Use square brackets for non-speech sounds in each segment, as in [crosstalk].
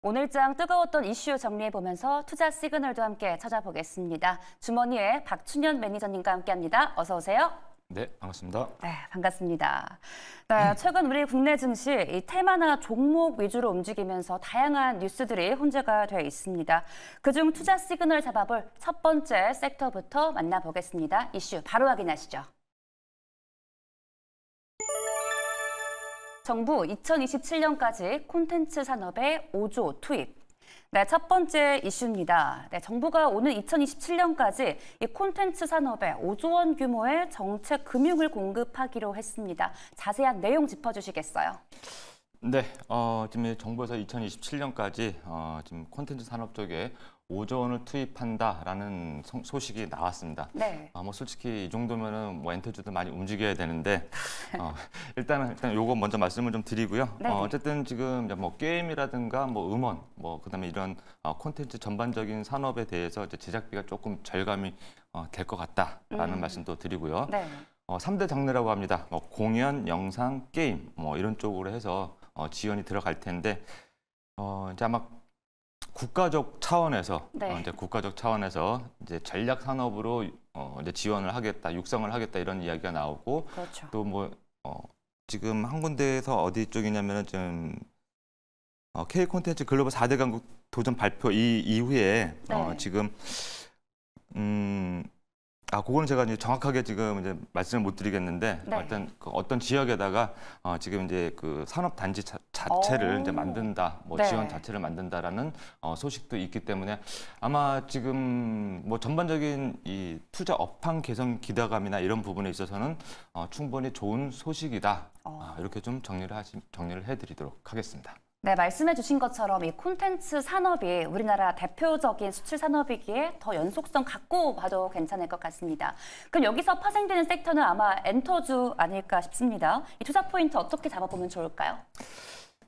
오늘장 뜨거웠던 이슈 정리해보면서 투자 시그널도 함께 찾아보겠습니다. 주머니에 박춘현 매니저님과 함께합니다. 어서 오세요. 네, 반갑습니다. 네, 반갑습니다. 네, 최근 우리 국내 증시 이 테마나 종목 위주로 움직이면서 다양한 뉴스들이 혼재가 되어 있습니다. 그중 투자 시그널 잡아볼 첫 번째 섹터부터 만나보겠습니다. 이슈 바로 확인하시죠. 정부 2027년까지 콘텐츠 산업에 5조 투입. 네, 첫 번째 이슈입니다. 네, 정부가 오는 2027년까지 이 콘텐츠 산업에 5조 원 규모의 정책 금융을 공급하기로 했습니다. 자세한 내용 짚어주시겠어요? 네, 어, 지금 정부에서 2027년까지 어, 지금 콘텐츠 산업 쪽에 5조 원을 투입한다라는 소식이 나왔습니다. 네. 아, 뭐 솔직히 이 정도면은 뭐 엔터주도 많이 움직여야 되는데 어, [laughs] 일단은 일단 요거 먼저 말씀을 좀 드리고요. 어, 네. 어, 어쨌든 지금 뭐 게임이라든가 뭐 음원 뭐 그다음에 이런 어, 콘텐츠 전반적인 산업에 대해서 이제 제작비가 조금 절감이 어, 될것 같다라는 음. 말씀도 드리고요. 네. 어, 3대 장르라고 합니다. 뭐 공연, 영상, 게임 뭐 이런 쪽으로 해서 어, 지원이 들어갈 텐데 어, 이제 아마 국가적 차원에서 네. 어, 이제 국가적 차원에서 이제 전략 산업으로 어, 이제 지원을 하겠다, 육성을 하겠다 이런 이야기가 나오고 그렇죠. 또뭐 어, 지금 한 군데에서 어디 쪽이냐면은 지금 어, K 콘텐츠 글로벌 4대 강국 도전 발표 이 이후에 어, 네. 어, 지금 음 아, 그거는 제가 이제 정확하게 지금 이제 말씀을 못 드리겠는데 네. 일단 그 어떤 지역에다가 어, 지금 이제 그 산업 단지 자, 자 체를 이제 만든다, 뭐 네. 지원 자체를 만든다라는 어, 소식도 있기 때문에 아마 지금 뭐 전반적인 이 투자 업황 개선 기대감이나 이런 부분에 있어서는 어, 충분히 좋은 소식이다. 어. 아, 이렇게 좀 정리를 하시 정리를 해드리도록 하겠습니다. 네, 말씀해 주신 것처럼 이 콘텐츠 산업이 우리나라 대표적인 수출 산업이기에 더 연속성 갖고 봐도 괜찮을 것 같습니다. 그럼 여기서 파생되는 섹터는 아마 엔터주 아닐까 싶습니다. 이 투자 포인트 어떻게 잡아보면 좋을까요?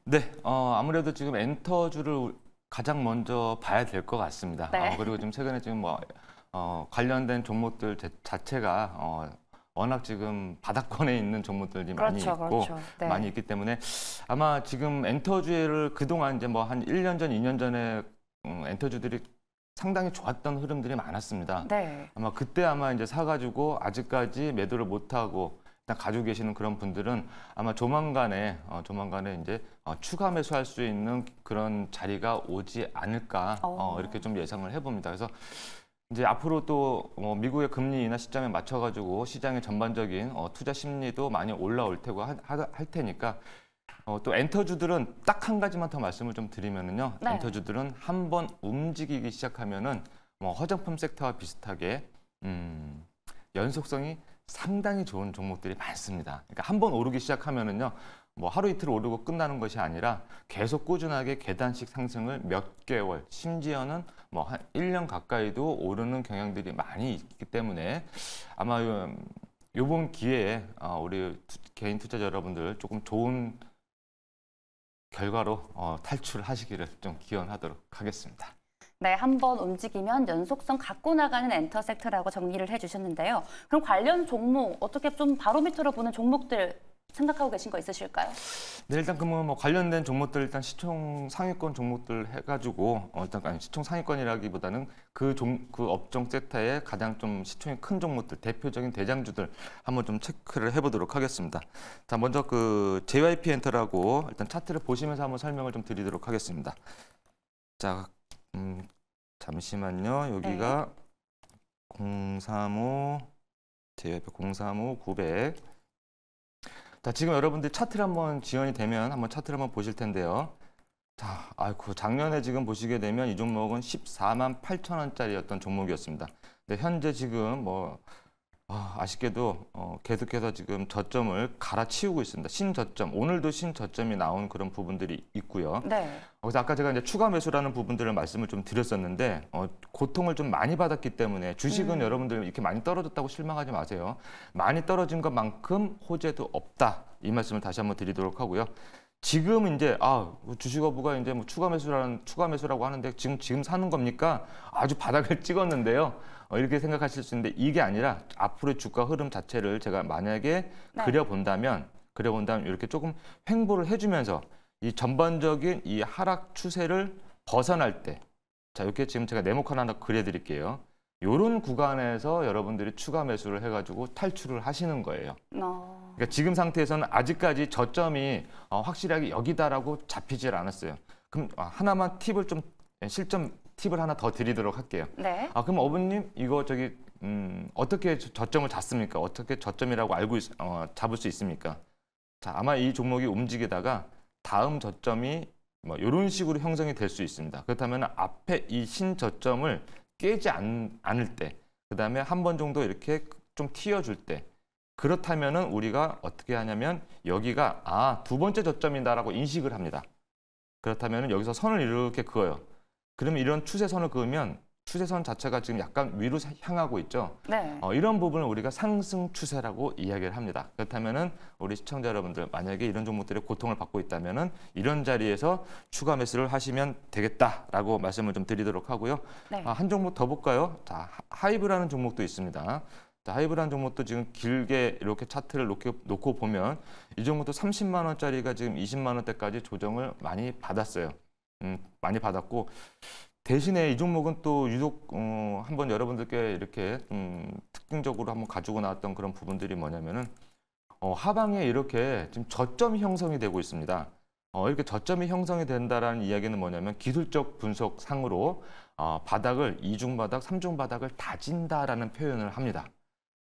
네, 어, 아무래도 지금 엔터주를 가장 먼저 봐야 될 것 같습니다. 네. 어, 그리고 지금 최근에 지금 뭐 어, 관련된 종목들 자체가 어, 워낙 지금 바닥권에 있는 종목들이 그렇죠, 많이 있고 그렇죠. 네. 많이 있기 때문에 아마 지금 엔터주를 그동안 이제 뭐 한 1년 전, 2년 전에 음, 엔터주들이 상당히 좋았던 흐름들이 많았습니다. 네. 아마 그때 아마 이제 사가지고 아직까지 매도를 못하고 일단 가지고 계시는 그런 분들은 아마 조만간에 어, 조만간에 이제 어, 추가 매수할 수 있는 그런 자리가 오지 않을까 어, 어. 이렇게 좀 예상을 해봅니다. 그래서 이제 앞으로 또 뭐 미국의 금리 인하 시점에 맞춰가지고 시장의 전반적인 어, 투자 심리도 많이 올라올 테고 할 테니까 어, 또 엔터주들은 딱 한 가지만 더 말씀을 좀 드리면은요. 네. 엔터주들은 한 번 움직이기 시작하면은 뭐허정품 섹터와 비슷하게 음, 연속성이 상당히 좋은 종목들이 많습니다. 그러니까 한 번 오르기 시작하면은요. 뭐 하루 이틀 오르고 끝나는 것이 아니라 계속 꾸준하게 계단식 상승을 몇 개월 심지어는 뭐한 1년 가까이도 오르는 경향들이 많이 있기 때문에 아마 요, 요번 기회에 어, 우리 개인 투자자 여러분들 조금 좋은 결과로 어, 탈출하시기를 좀 기원하도록 하겠습니다. 네, 한 번 움직이면 연속성 갖고 나가는 엔터섹터라고 정리를 해주셨는데요. 그럼 관련 종목, 어떻게 좀 바로미터로 보는 종목들 생각하고 계신 거 있으실까요? 네, 일단 그러면 뭐, 뭐 관련된 종목들 일단 시총 상위권 종목들 해가지고 어, 일단 아니 시총 상위권이라기보다는 그 종그 그 업종 섹터의 가장 좀 시총이 큰 종목들 대표적인 대장주들 한번 좀 체크를 해보도록 하겠습니다. 자, 먼저 그 JYP 엔터라고 일단 차트를 보시면서 한번 설명을 좀 드리도록 하겠습니다. 자, 음, 잠시만요. 여기가 네. 035 JYP 035 900 자, 지금 여러분들 차트를 한번 지연이 되면 한번 차트를 한번 보실 텐데요. 자, 아이고 작년에 지금 보시게 되면 이 종목은 14만 8천 원짜리였던 종목이었습니다. 근데 현재 지금 뭐 아, 쉽게도 어, 계속해서 지금 저점을 갈아치우고 있습니다. 신저점, 오늘도 신저점이 나온 그런 부분들이 있고요. 네. 그래서 아까 제가 이제 추가 매수라는 부분들을 말씀을 좀 드렸었는데 어, 고통을 좀 많이 받았기 때문에 주식은 음. 여러분들 이렇게 많이 떨어졌다고 실망하지 마세요. 많이 떨어진 것만큼 호재도 없다. 이 말씀을 다시 한번 드리도록 하고요. 지금 이제 아 뭐 주식어부가 이제 뭐 추가 매수라는 추가 매수라고 하는데 지금 지금 사는 겁니까? 아주 바닥을 찍었는데요. 어, 이렇게 생각하실 수 있는데 이게 아니라 앞으로 주가 흐름 자체를 제가 만약에 네. 그려본다면 그려본다면 이렇게 조금 횡보를 해주면서 이 전반적인 이 하락 추세를 벗어날 때자 이렇게 지금 제가 네모칸 하나 그려드릴게요. 요런 구간에서 여러분들이 추가 매수를 해가지고 탈출을 하시는 거예요. 어... 그러니까 지금 상태에서는 아직까지 저점이 어, 확실하게 여기다라고 잡히질 않았어요. 그럼 어, 하나만 팁을 좀 예, 실점 팁을 하나 더 드리도록 할게요. 네. 아 그럼 어부님 이거 저기 음, 어떻게 저점을 잡습니까? 어떻게 저점이라고 알고 있, 어, 잡을 수 있습니까? 자 아마 이 종목이 움직이다가 다음 저점이 뭐 이런 식으로 형성이 될 수 있습니다. 그렇다면 앞에 이 신저점을 깨지 않, 않을 때, 그 다음에 한 번 정도 이렇게 좀 튀어줄 때, 그렇다면 우리가 어떻게 하냐면 여기가 아두 번째 저점이다라고 인식을 합니다. 그렇다면 여기서 선을 이렇게 그어요. 그러면 이런 추세선을 그으면 추세선 자체가 지금 약간 위로 향하고 있죠. 네. 어, 이런 부분을 우리가 상승 추세라고 이야기를 합니다. 그렇다면은 우리 시청자 여러분들 만약에 이런 종목들의 고통을 받고 있다면은 이런 자리에서 추가 매수를 하시면 되겠다라고 말씀을 좀 드리도록 하고요. 네. 아, 한 종목 더 볼까요? 자 하이브라는 종목도 있습니다. 자, 하이브라는 종목도 지금 길게 이렇게 차트를 놓고, 놓고 보면 이 종목도 30만 원짜리가 지금 20만 원대까지 조정을 많이 받았어요. 음, 많이 받았고 대신에 이 종목은 또 유독 어, 한번 여러분들께 이렇게 음, 특징적으로 한번 가지고 나왔던 그런 부분들이 뭐냐면은 어, 하방에 이렇게 지금 저점이 형성이 되고 있습니다. 어, 이렇게 저점이 형성이 된다라는 이야기는 뭐냐면 기술적 분석상으로 어, 바닥을 이중 바닥, 삼중 바닥을 다진다라는 표현을 합니다.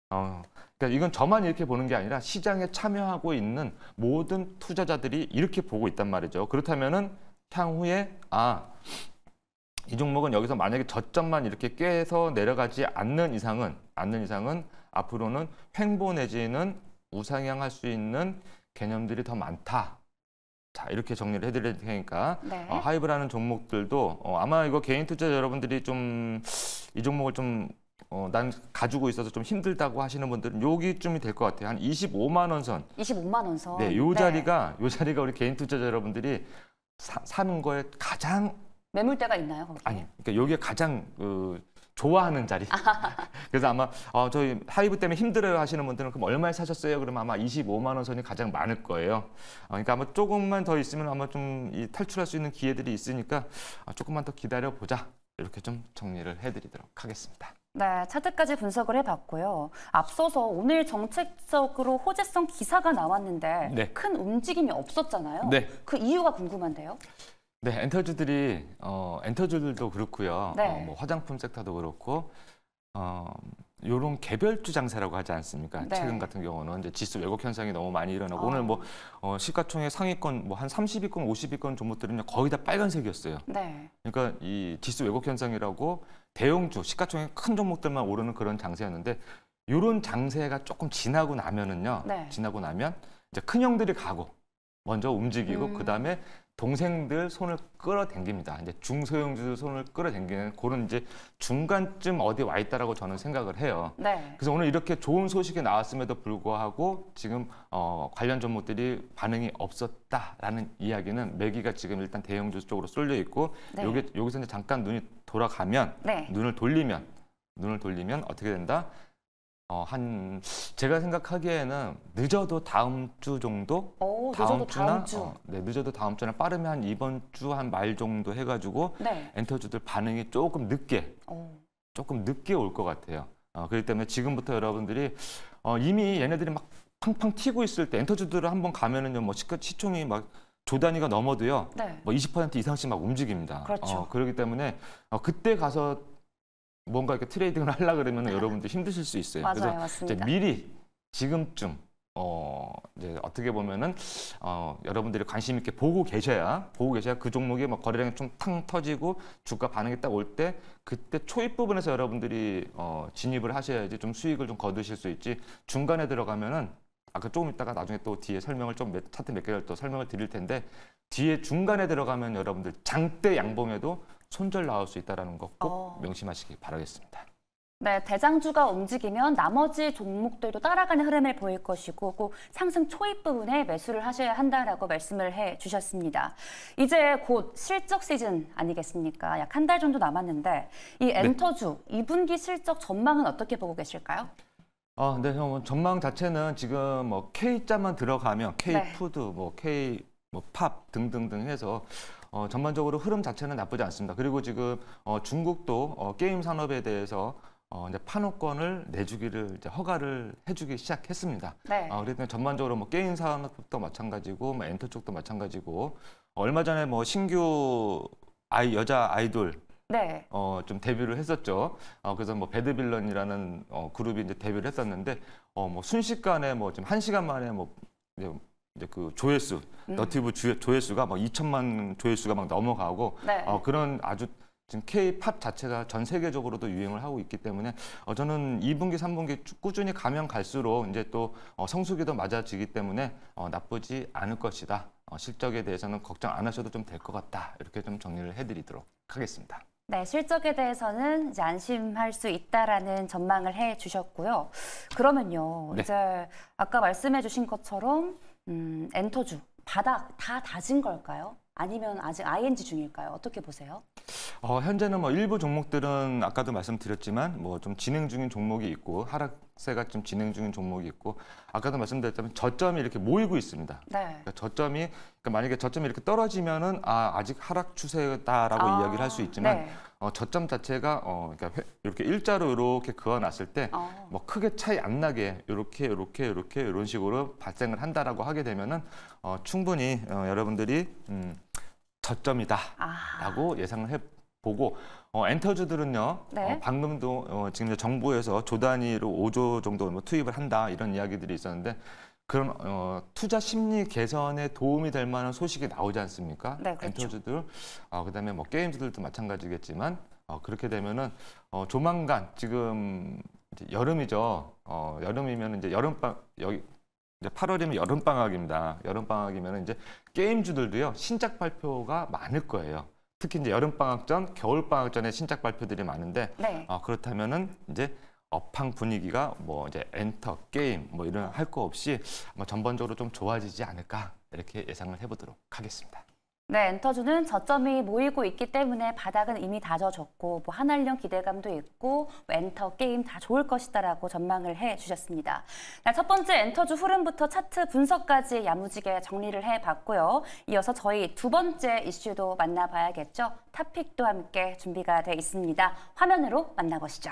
어, 그러니까 이건 저만 이렇게 보는 게 아니라 시장에 참여하고 있는 모든 투자자들이 이렇게 보고 있단 말이죠. 그렇다면은 향후에 아, 이 종목은 여기서 만약에 저점만 이렇게 깨서 내려가지 않는 이상은 않는 이상은 앞으로는 횡보 내지는 우상향할 수 있는 개념들이 더 많다. 자 이렇게 정리를 해드릴 테니까 네. 어, 하이브라는 종목들도 어, 아마 이거 개인 투자 여러분들이 좀 이 종목을 좀 어, 난 가지고 있어서 좀 힘들다고 하시는 분들은 요기쯤이될 것 같아요. 한 25만 원 선. 25만 원 선. 네, 요 네. 자리가 네. 요 자리가 우리 개인 투자자 여러분들이 사, 사는 거에 가장 매물대가 있나요? 거기? 아니, 그러니까 여기에 가장 그, 좋아하는 자리. 아. [laughs] 그래서 아마 어, 저희 하이브 때문에 힘들어요 하시는 분들은 그럼 얼마에 사셨어요? 그러면 아마 25만 원 선이 가장 많을 거예요. 어, 그러니까 아마 조금만 더 있으면 아마 좀 이, 탈출할 수 있는 기회들이 있으니까 어, 조금만 더 기다려 보자. 이렇게 좀 정리를 해드리도록 하겠습니다. 네, 차트까지 분석을 해봤고요. 앞서서 오늘 정책적으로 호재성 기사가 나왔는데 네. 큰 움직임이 없었잖아요. 네. 그 이유가 궁금한데요. 네, 엔터주들이 어, 엔터주들도 그렇고요. 네. 어, 뭐 화장품 섹터도 그렇고 어, 요런 개별주 장세라고 하지 않습니까? 네. 최근 같은 경우는 이제 지수 왜곡 현상이 너무 많이 일어나고 아. 오늘 뭐 어, 시가총액 상위권 뭐 한 30위권, 50위권 종목들은 거의 다 빨간색이었어요. 네. 그러니까 이 지수 왜곡 현상이라고 대형주, 시가총액 큰 종목들만 오르는 그런 장세였는데 이런 장세가 조금 지나고 나면은요. 네. 지나고 나면 이제 큰 형들이 가고 먼저 움직이고 음. 그다음에 동생들 손을 끌어당깁니다. 이제 중소형주들 손을 끌어당기는 그런 이제 중간쯤 어디 와 있다라고 저는 생각을 해요. 네. 그래서 오늘 이렇게 좋은 소식이 나왔음에도 불구하고 지금 어, 관련 종목들이 반응이 없었다라는 이야기는 매기가 지금 일단 대형주 쪽으로 쏠려 있고 네. 여기, 여기서 이제 잠깐 눈이 돌아가면 네. 눈을 돌리면 눈을 돌리면 어떻게 된다? 어, 한 제가 생각하기에는 늦어도 다음 주 정도, 오, 다음 주나 다음 주. 어, 네, 늦어도 다음 주나 빠르면 한 이번 주 한 말 정도 해가지고 네. 엔터주들 반응이 조금 늦게, 오. 조금 늦게 올 것 같아요. 어, 그렇기 때문에 지금부터 여러분들이 어, 이미 얘네들이 막 팡팡 튀고 있을 때 엔터주들을 한번 가면은요, 뭐 시, 시총이 막 조단위가 넘어도요, 네. 뭐20% 이상씩 막 움직입니다. 그렇죠. 어, 그렇기 때문에 어, 그때 가서 뭔가 이렇게 트레이딩을 하려 그러면 여러분들 힘드실 수 있어요. 맞아요, 그래서 맞습니다. 이제 미리 지금쯤 어 이제 어떻게 보면은 어 여러분들이 관심 있게 보고 계셔야 보고 계셔야 그 종목이 막 거래량이 좀탕 터지고 주가 반응이 딱 올 때 그때 초입 부분에서 여러분들이 어 진입을 하셔야지 좀 수익을 좀 거두실 수 있지 중간에 들어가면은 아까 조금 있다가 나중에 또 뒤에 설명을 좀 차트 몇 개를 또 설명을 드릴 텐데 뒤에 중간에 들어가면 여러분들 장대 양봉에도 손절 나올 수 있다는 것꼭 어. 명심하시기 바라겠습니다. 네, 대장주가 움직이면 나머지 종목들도 따라가는 흐름을 보일 것이고 꼭 상승 초입 부분에 매수를 하셔야 한다라고 말씀을 해 주셨습니다. 이제 곧 실적 시즌 아니겠습니까? 약 한 달 정도 남았는데 이 네. 엔터주 네. 2분기 실적 전망은 어떻게 보고 계실까요? 아, 네, 형 뭐 전망 자체는 지금 뭐 K자만 들어가면 K푸드, 네. 뭐 K 뭐 등등등 해서 어, 전반적으로 흐름 자체는 나쁘지 않습니다. 그리고 지금 어, 중국도 어, 게임 산업에 대해서 어, 이제 판호권을 내주기를 이제 허가를 해주기 시작했습니다. 네. 어, 그랬더니 전반적으로 뭐 게임 산업도 마찬가지고 뭐 엔터 쪽도 마찬가지고 얼마 전에 뭐 신규 아이 여자 아이돌 네. 어, 좀 데뷔를 했었죠. 어, 그래서 뭐 배드빌런이라는 어, 그룹이 이제 데뷔를 했었는데 어, 뭐 순식간에 뭐 지금 한 시간 만에 뭐 이제 이제 그 조회수 음. 너티브 주, 조회수가 막 뭐 2천만 조회수가 막 넘어가고 네. 어, 그런 아주 지금 K-팝 자체가 전 세계적으로도 유행을 하고 있기 때문에 어, 저는 2분기, 3분기 꾸준히 가면 갈수록 이제 또 어, 성수기도 맞아지기 때문에 어, 나쁘지 않을 것이다. 어, 실적에 대해서는 걱정 안 하셔도 좀 될 것 같다. 이렇게 좀 정리를 해드리도록 하겠습니다. 네, 실적에 대해서는 이제 안심할 수 있다라는 전망을 해 주셨고요. 그러면요, 네. 이제 아까 말씀해 주신 것처럼 음, 엔터주 바닥 다 다진 걸까요? 아니면 아직 ING 중일까요? 어떻게 보세요? 어, 현재는 뭐 일부 종목들은 아까도 말씀드렸지만 뭐 좀 진행 중인 종목이 있고 하락세가 좀 진행 중인 종목이 있고 아까도 말씀드렸다면 저점이 이렇게 모이고 있습니다. 네. 그러니까 저점이 그러니까 만약에 저점이 이렇게 떨어지면은 아 아직 하락 추세다라고 아, 이야기를 할 수 있지만 네. 어, 저점 자체가 어, 그러니까 회, 이렇게 일자로 이렇게 그어놨을 때뭐 어. 뭐 크게 차이 안 나게 이렇게 이렇게 이렇게 이런 식으로 발생을 한다라고 하게 되면은 어, 충분히 어, 여러분들이 음, 저점이다라고 아. 예상을 해. 보고 어, 엔터주들은요 네. 어, 방금도 어, 지금 정부에서 조 단위로 5조 정도 뭐 투입을 한다 이런 이야기들이 있었는데 그런 어, 투자 심리 개선에 도움이 될 만한 소식이 나오지 않습니까? 네, 그렇죠. 엔터즈들, 어, 그다음에 뭐 게임즈들도 마찬가지겠지만 어, 그렇게 되면은 어, 조만간 지금 이제 여름이죠. 어, 여름이면 이제 여름방 여기 이제 8월이면 여름 방학입니다. 여름 방학이면 이제 게임주들도요 신작 발표가 많을 거예요. 특히 이제 여름 방학 전, 겨울 방학 전에 신작 발표들이 많은데 네. 어, 그렇다면은 이제 업황 분위기가 뭐 이제 엔터 게임 뭐 이런 할 거 없이 아 전반적으로 좀 좋아지지 않을까 이렇게 예상을 해보도록 하겠습니다. 네, 엔터주는 저점이 모이고 있기 때문에 바닥은 이미 다져졌고 뭐 한할령 기대감도 있고 뭐 엔터 게임 다 좋을 것이다라고 전망을 해주셨습니다. 네, 첫 번째 엔터주 흐름부터 차트 분석까지 야무지게 정리를 해봤고요. 이어서 저희 두 번째 이슈도 만나봐야겠죠. 탑픽도 함께 준비가 돼 있습니다. 화면으로 만나보시죠.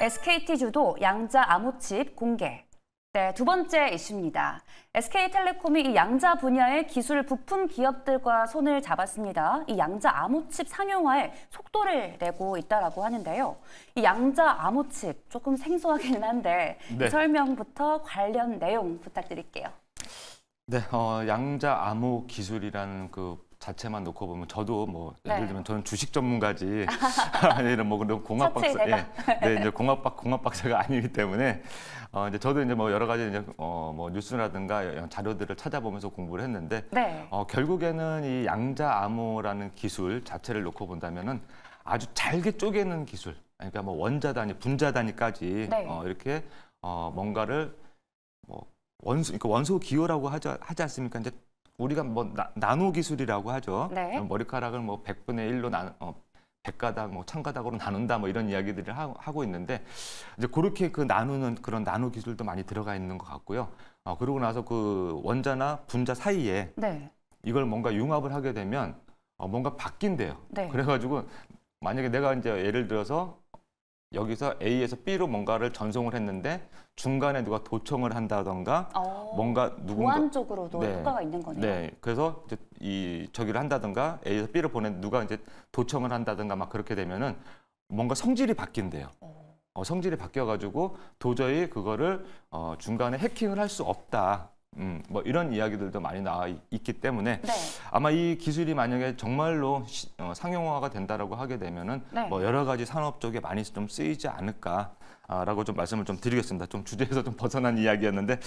SKT 주도 양자 암호칩 공개. 네, 두 번째 이슈입니다. SK텔레콤이 이 양자 분야의 기술 부품 기업들과 손을 잡았습니다. 이 양자 암호칩 상용화에 속도를 내고 있다라고 하는데요. 이 양자 암호칩 조금 생소하기는 한데 네. 설명부터 관련 내용 부탁드릴게요. 네, 어, 양자 암호 기술이라는 그 자체만 놓고 보면 저도 뭐 네. 예를 들면 저는 주식 전문가지 아니면 [laughs] [laughs] 뭐 그런 공학 박사 예. 네, 이제 [laughs] 공학 박 공학 박사가 아니기 때문에 어 이제 저도 이제 뭐 여러 가지 이제 어뭐 뉴스라든가 자료들을 찾아보면서 공부를 했는데 네. 어 결국에는 이 양자 암호라는 기술 자체를 놓고 본다면은 아주 잘게 쪼개는 기술. 그러니까 뭐 원자 단위, 분자 단위까지 네. 어 이렇게 어 뭔가를 뭐 원소 그러니까 원소 기호라고 하지, 하지 않습니까? 이제 우리가 뭐 나, 노 기술이라고 하죠. 네. 머리카락을 뭐 100분의 1로 나, 어, 100가닥, 뭐 1000가닥으로 나눈다 뭐 이런 이야기들을 하, 고 있는데 이제 그렇게 그 나누는 그런 나노 기술도 많이 들어가 있는 것 같고요. 어, 그러고 나서 그 원자나 분자 사이에 네. 이걸 뭔가 융합을 하게 되면 어, 뭔가 바뀐대요. 네. 그래가지고 만약에 내가 이제 예를 들어서 여기서 A에서 B로 뭔가를 전송을 했는데 중간에 누가 도청을 한다던가 어, 뭔가 누군가 보안적으로도 네, 효과가 있는 거네요. 네. 그래서 이제 이 저기를 한다던가 A에서 B로 보낸 누가 이제 도청을 한다던가 막 그렇게 되면은 뭔가 성질이 바뀐대요. 어, 어 성질이 바뀌어 가지고 도저히 그거를 어, 중간에 해킹을 할 수 없다. 음, 뭐 이런 이야기들도 많이 나와 있기 때문에 네. 아마 이 기술이 만약에 정말로 시, 어, 상용화가 된다라고 하게 되면은 네. 뭐 여러 가지 산업 쪽에 많이 좀 쓰이지 않을까. 라고 좀 말씀을 좀 드리겠습니다. 좀 주제에서 좀 벗어난 이야기였는데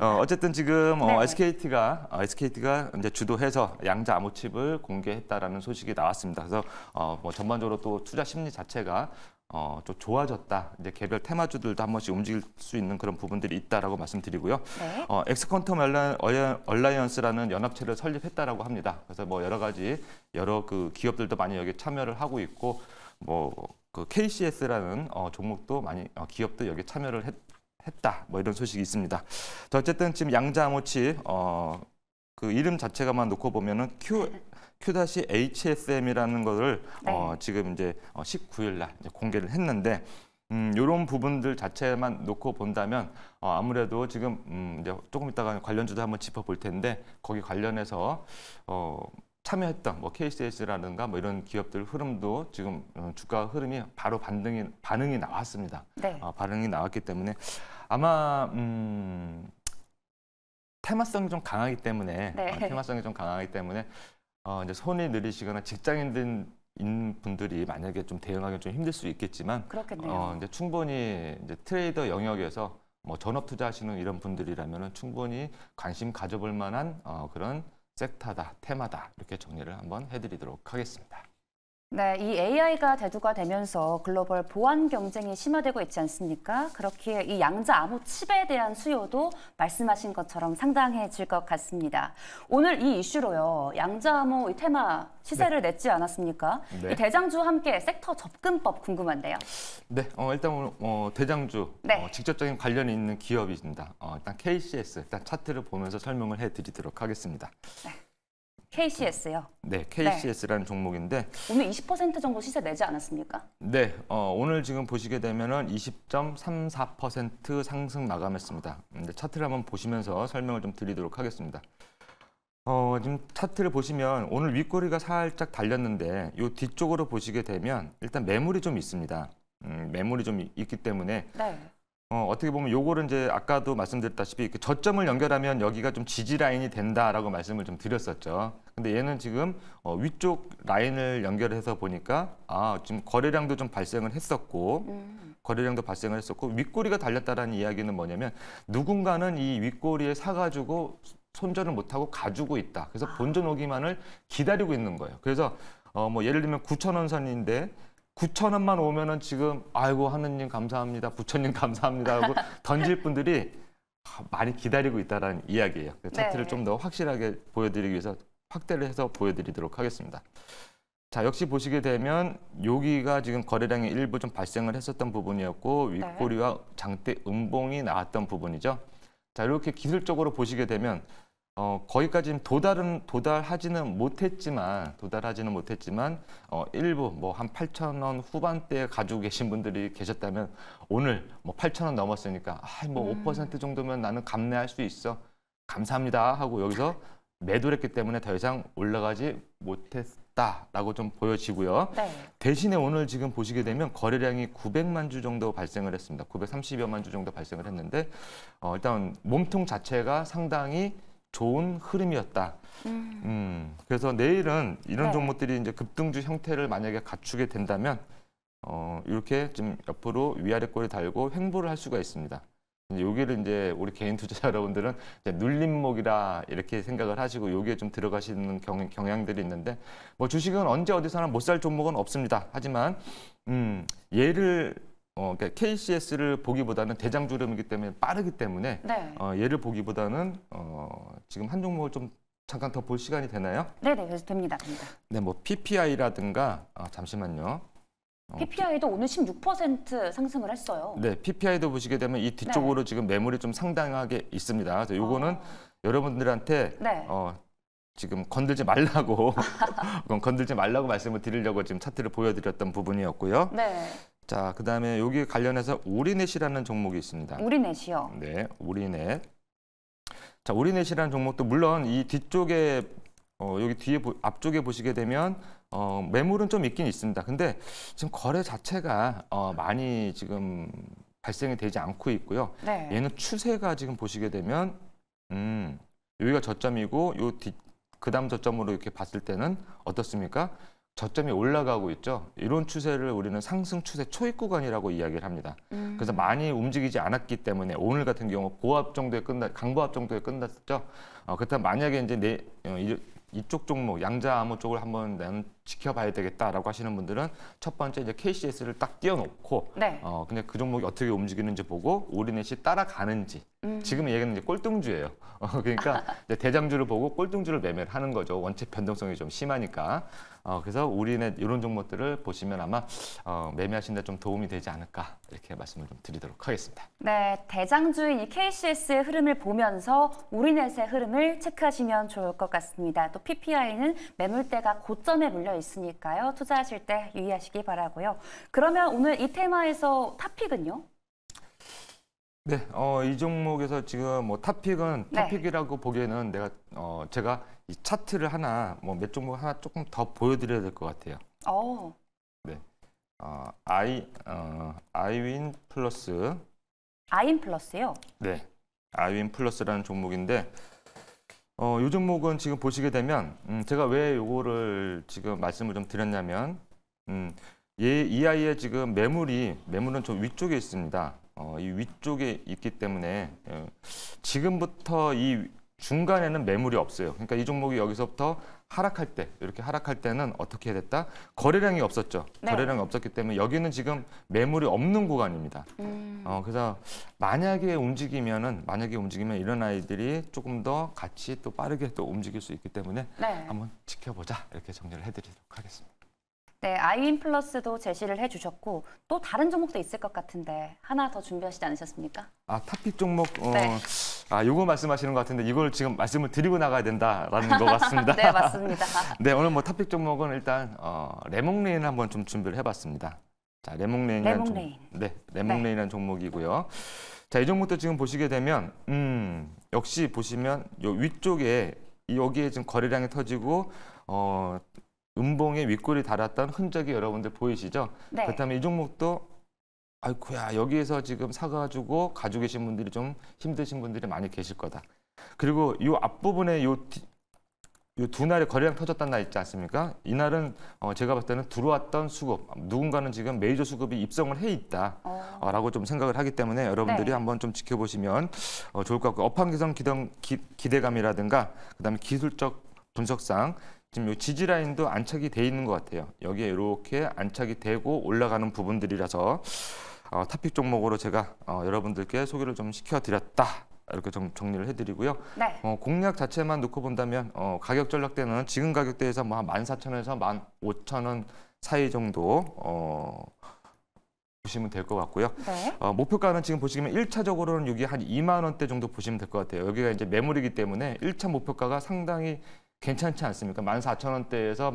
어, 어쨌든 지금 어, 네. SKT가 어, SKT가 이제 주도해서 양자 암호칩을 공개했다라는 소식이 나왔습니다. 그래서 어, 뭐 전반적으로 또 투자 심리 자체가 어, 좀 좋아졌다. 이제 개별 테마주들도 한 번씩 움직일 수 있는 그런 부분들이 있다라고 말씀드리고요. 네. 어, 엑스컨텀 얼라이언스라는 연합체를 설립했다라고 합니다. 그래서 뭐 여러 가지 여러 그 기업들도 많이 여기 참여를 하고 있고 뭐 그 KCS라는 어, 종목도 많이 어, 기업도 여기 참여를 했, 했다. 뭐 이런 소식이 있습니다. 어쨌든 지금 양자모치 어, 그 이름 자체가만 놓고 보면은 Q Q-HSM이라는 것을 네. 어, 지금 이제 19일 어, 날 공개를 했는데 음, 이런 부분들 자체만 놓고 본다면 어, 아무래도 지금 음, 이제 조금 있다가 관련 주도 한번 짚어볼 텐데 거기 관련해서 어, 참여했던 뭐 KCS라든가 뭐 이런 기업들 흐름도 지금 어, 주가 흐름이 바로 반등이 반응이 나왔습니다. 네. 어, 반응이 나왔기 때문에 아마 음, 테마성이 좀 강하기 때문에 네. 어, 테마성이 좀 강하기 때문에 어, 이제 손이 느리시거나 직장인들 인 분들이 만약에 좀 대응하기 좀 힘들 수 있겠지만 그렇겠네요. 어, 이제 충분히 이제 트레이더 영역에서 뭐 전업 투자하시는 이런 분들이라면은 충분히 관심 가져볼 만한 어, 그런 섹터다 테마다 이렇게 정리를 한번 해드리도록 하겠습니다. 네, 이 AI가 대두가 되면서 글로벌 보안 경쟁이 심화되고 있지 않습니까? 그렇기에 이 양자 암호 칩에 대한 수요도 말씀하신 것처럼 상당해질 것 같습니다. 오늘 이 이슈로요, 양자 암호 이 테마 시세를 네. 냈지 않았습니까? 네. 이 대장주 와 함께 섹터 접근법 궁금한데요. 네, 어, 일단 어, 대장주 네. 어, 직접적인 관련이 있는 기업입니다. 어, 일단 KCS 일단 차트를 보면서 설명을 해드리도록 하겠습니다. 네. KCS요. 네, KCS라는 네. 종목인데 오늘 20% 정도 시세 내지 않았습니까? 네, 어, 오늘 지금 보시게 되면은 20.34% 상승 마감했습니다. 근데 차트를 한번 보시면서 설명을 좀 드리도록 하겠습니다. 어, 지금 차트를 보시면 오늘 윗꼬리가 살짝 달렸는데 이 뒤쪽으로 보시게 되면 일단 매물이 좀 있습니다. 음, 매물이 좀 있기 때문에 네. 어, 어떻게 보면 요거를 이제 아까도 말씀드렸다시피 그 저점을 연결하면 여기가 좀 지지 라인이 된다라고 말씀을 좀 드렸었죠. 근데 얘는 지금 어, 위쪽 라인을 연결해서 보니까 아, 지금 거래량도 좀 발생을 했었고 음. 거래량도 발생을 했었고 윗꼬리가 달렸다라는 이야기는 뭐냐면 누군가는 이 윗꼬리에 사가지고 손절을 못하고 가지고 있다. 그래서 아. 본전 오기만을 기다리고 있는 거예요. 그래서 어, 뭐 예를 들면 9천 원 선인데 9천 원만 오면은 지금 아이고 하느님 감사합니다 부처님 [laughs] 감사합니다 하고 던질 분들이 많이 기다리고 있다라는 이야기예요. 그 차트를 네. 좀더 확실하게 보여드리기 위해서 확대를 해서 보여드리도록 하겠습니다. 자 역시 보시게 되면 여기가 지금 거래량이 일부 좀 발생을 했었던 부분이었고 윗꼬리와 네. 장대 음봉이 나왔던 부분이죠. 자 이렇게 기술적으로 보시게 되면 어, 거기까지 도달은 도달하지는 못했지만 도달하지는 못했지만 어, 일부 뭐 한 8천 원 후반대에 가지고 계신 분들이 계셨다면 오늘 뭐 8천 원 넘었으니까 아뭐5% 음. 정도면 나는 감내할 수 있어 감사합니다 하고 여기서 매도를 했기 때문에 더 이상 올라가지 못했다라고 좀 보여지고요. 네. 대신에 오늘 지금 보시게 되면 거래량이 900만 주 정도 발생을 했습니다. 930여만 주 정도 발생을 했는데 어, 일단 몸통 자체가 상당히 좋은 흐름이었다. 음. 음. 그래서 내일은 이런 네. 종목들이 이제 급등주 형태를 만약에 갖추게 된다면 어, 이렇게 좀 옆으로 위아래 꼬리 달고 횡보를 할 수가 있습니다. 여기를 이제 우리 개인 투자 자 [laughs] 여러분들은 이제 눌림목이라 이렇게 생각을 하시고 여기에 좀 들어가시는 경, 경향들이 있는데 뭐 주식은 언제 어디서나 못 살 종목은 없습니다. 하지만 음, 얘를 어, 그러니까 KCS를 보기보다는 대장주름이기 때문에 빠르기 때문에 네. 어, 얘를 보기보다는 어, 지금 한 종목을 좀 잠깐 더 볼 시간이 되나요? 네네, 네, 그래서 됩니다. 됩니다. 네, 뭐 PPI라든가 아, 어, 잠시만요. 어, PPI도 오늘 16% 상승을 했어요. 네, PPI도 보시게 되면 이 뒤쪽으로 네. 지금 매물이 좀 상당하게 있습니다. 그래서 요거는 아. 여러분들한테 네. 어, 지금 건들지 말라고 [laughs] 건들지 말라고 말씀을 드리려고 지금 차트를 보여드렸던 부분이었고요. 네. 자, 그다음에 여기 관련해서 우리넷이라는 종목이 있습니다. 우리넷이요? 네, 우리넷. 자, 우리넷이라는 종목도 물론 이 뒤쪽에 어, 여기 뒤에 앞쪽에 보시게 되면 어, 매물은 좀 있긴 있습니다. 근데 지금 거래 자체가 어, 많이 지금 발생이 되지 않고 있고요. 네. 얘는 추세가 지금 보시게 되면 음, 여기가 저점이고 요 뒤, 그다음 저점으로 이렇게 봤을 때는 어떻습니까? 저점이 올라가고 있죠. 이런 추세를 우리는 상승 추세 초입 구간이라고 이야기를 합니다. 음. 그래서 많이 움직이지 않았기 때문에 오늘 같은 경우 고압 정도에 끝나 강보합 정도에 끝났죠. 어, 그렇다면 만약에 이제 내 어, 이, 이쪽 종목 양자 암호 쪽을 한번 나 지켜봐야 되겠다라고 하시는 분들은 첫 번째 이제 KCS를 딱 띄워놓고 네. 어 그냥 그 종목이 어떻게 움직이는지 보고 우리넷이 따라가는지 음. 지금 얘기는 이제 꼴등주예요. 어, 그러니까 [laughs] 이제 대장주를 보고 꼴등주를 매매를 하는 거죠. 원체 변동성이 좀 심하니까 어, 그래서 우리는 이런 종목들을 보시면 아마 어, 매매하신데좀 도움이 되지 않을까 이렇게 말씀을 좀 드리도록 하겠습니다. 네, 대장주인 이 KCS의 흐름을 보면서 우리넷의 흐름을 체크하시면 좋을 것 같습니다. 또 PPI는 매물대가 고점에 물려 있으니까요. 투자하실 때 유의하시기 바라고요. 그러면 오늘 이 테마에서 탑픽은요? 네, 어, 이 종목에서 지금 뭐 탑픽은 네. 탑픽이라고 보기에는 내가 어, 제가 이 차트를 하나 뭐 몇 종목 하나 조금 더 보여드려야 될 것 같아요. 오. 어. 네, 어, 아이 어, 아이윈 플러스. 아이윈 플러스요? 네, 아이윈 플러스라는 종목인데 어, 이 종목은 지금 보시게 되면 음, 제가 왜 이거를 지금 말씀을 좀 드렸냐면 음, 얘, 이 아이의 지금 매물이 매물은 좀 위쪽에 있습니다. 어, 이 위쪽에 있기 때문에 예, 지금부터 이 중간에는 매물이 없어요. 그러니까 이 종목이 여기서부터 하락할 때 이렇게 하락할 때는 어떻게 해야 됐다? 거래량이 없었죠. 네. 거래량이 없었기 때문에 여기는 지금 매물이 없는 구간입니다. 음. 어, 그래서 만약에 움직이면은 만약에 움직이면 이런 아이들이 조금 더 같이 또 빠르게 또 움직일 수 있기 때문에 네. 한번 지켜보자 이렇게 정리를 해드리도록 하겠습니다. 네, 아이윈 플러스도 제시를 해주셨고 또 다른 종목도 있을 것 같은데 하나 더 준비하시지 않으셨습니까? 아 탑픽 종목 어, 네. 아 요거 말씀하시는 것 같은데 이걸 지금 말씀을 드리고 나가야 된다라는 것 [laughs] 같습니다. 네 맞습니다. [laughs] 네 오늘 뭐 탑픽 종목은 일단 어, 레몽레인 한번 좀 준비를 해봤습니다. 자레몽레인 레몽레인. 네 레몽레인이라는 네. 종목이고요. 자이 종목도 지금 보시게 되면 음 역시 보시면 요 위쪽에 여기에 지금 거래량이 터지고 어 음봉의 윗골이 달았던 흔적이 여러분들 보이시죠? 네. 그렇다면 이 종목도 아이쿠야 여기에서 지금 사가지고 가지고 계신 분들이 좀 힘드신 분들이 많이 계실 거다. 그리고 이 앞부분에 요 요두 날에 거래량 터졌다는 날 있지 않습니까? 이날은 어, 제가 봤을 때는 들어왔던 수급, 누군가는 지금 메이저 수급이 입성을 해 있다라고 어. 어 좀 생각을 하기 때문에 여러분들이 네. 한번 좀 지켜보시면 어, 좋을 것 같고 업황 개선 기대감이라든가 그다음에 기술적 분석상 지금 요 지지 라인도 안착이 돼 있는 것 같아요. 여기에 이렇게 안착이 되고 올라가는 부분들이라서 어, 탑픽 종목으로 제가 어, 여러분들께 소개를 좀 시켜드렸다. 이렇게 좀 정리를 해드리고요. 네. 어, 공략 자체만 놓고 본다면 어, 가격 전략대는 지금 가격대에서 뭐 14,000원에서 15,000원 사이 정도 어, 보시면 될 것 같고요. 네. 어, 목표가는 지금 보시면 1차적으로는 여기 한 2만 원대 정도 보시면 될 것 같아요. 여기가 이제 매물이기 때문에 1차 목표가가 상당히 괜찮지 않습니까? 14,000원대에서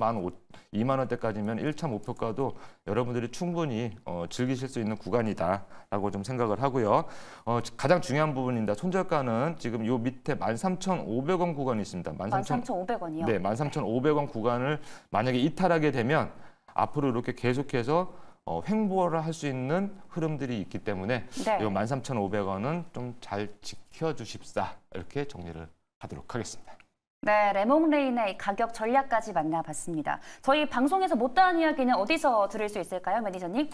2만 원대까지면 1차 목표가도 여러분들이 충분히 어, 즐기실 수 있는 구간이다라고 좀 생각을 하고요. 어, 가장 중요한 부분입니다. 손절가는 지금 요 밑에 13,500원 구간이 있습니다. 13,500원이요? 네, 13,500원 구간을 만약에 이탈하게 되면 앞으로 이렇게 계속해서 어, 횡보를 할 수 있는 흐름들이 있기 때문에 네. 요 13,500원은 좀 잘 지켜주십사 이렇게 정리를 하도록 하겠습니다. 네, 레몽레인의 가격 전략까지 만나봤습니다. 저희 방송에서 못다한 이야기는 어디서 들을 수 있을까요, 매니저님?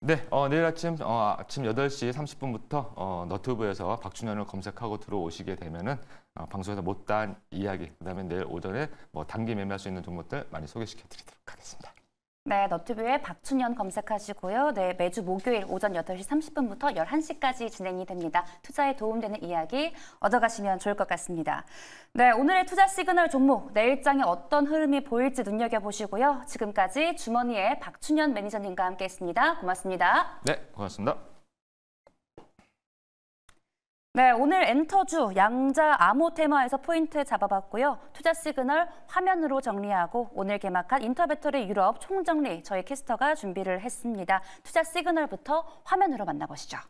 네, 어, 내일 아침 어, 아침 8시 30분부터 어, 너튜브에서 박준현을 검색하고 들어오시게 되면은 어, 방송에서 못다한 이야기, 그다음에 내일 오전에 뭐 단기 매매할 수 있는 종목들 많이 소개시켜 드리도록 하겠습니다. 네, 너튜브에 박춘현 검색하시고요. 네, 매주 목요일 오전 8시 30분부터 11시까지 진행이 됩니다. 투자에 도움되는 이야기 얻어가시면 좋을 것 같습니다. 네, 오늘의 투자 시그널 종목, 내일장에 어떤 흐름이 보일지 눈여겨보시고요. 지금까지 주머니의 박춘현 매니저님과 함께했습니다. 고맙습니다. 네, 고맙습니다. 네, 오늘 엔터주 양자 암호 테마에서 포인트 잡아봤고요. 투자 시그널 화면으로 정리하고 오늘 개막한 인터배터리 유럽 총정리 저희 캐스터가 준비를 했습니다. 투자 시그널부터 화면으로 만나보시죠.